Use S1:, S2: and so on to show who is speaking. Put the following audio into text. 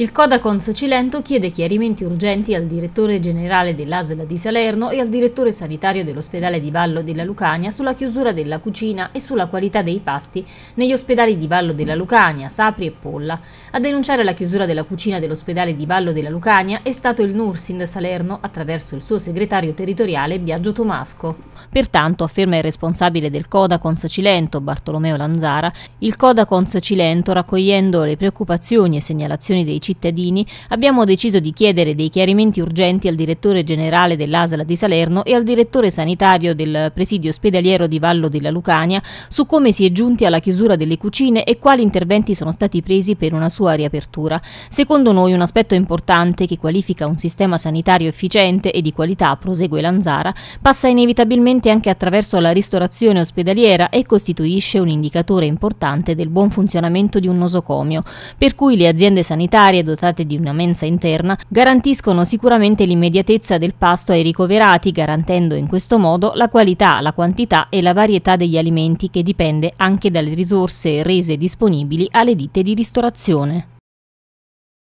S1: Il Codacons Cilento chiede chiarimenti urgenti al direttore generale dell'ASLA di Salerno e al direttore sanitario dell'ospedale di Vallo della Lucania sulla chiusura della cucina e sulla qualità dei pasti negli ospedali di Vallo della Lucania, Sapri e Polla. A denunciare la chiusura della cucina dell'ospedale di Vallo della Lucania è stato il Nursin Salerno attraverso il suo segretario territoriale Biagio Tomasco. Pertanto, afferma il responsabile del Codacons Cilento, Bartolomeo Lanzara, il Codacons Cilento, raccogliendo le preoccupazioni e segnalazioni dei cittadini, abbiamo deciso di chiedere dei chiarimenti urgenti al direttore generale dell'Asala di Salerno e al direttore sanitario del presidio ospedaliero di Vallo della Lucania su come si è giunti alla chiusura delle cucine e quali interventi sono stati presi per una sua riapertura. Secondo noi un aspetto importante che qualifica un sistema sanitario efficiente e di qualità, prosegue Lanzara, passa inevitabilmente principalmente anche attraverso la ristorazione ospedaliera e costituisce un indicatore importante del buon funzionamento di un nosocomio, per cui le aziende sanitarie dotate di una mensa interna garantiscono sicuramente l'immediatezza del pasto ai ricoverati, garantendo in questo modo la qualità, la quantità e la varietà degli alimenti che dipende anche dalle risorse rese disponibili alle ditte di ristorazione.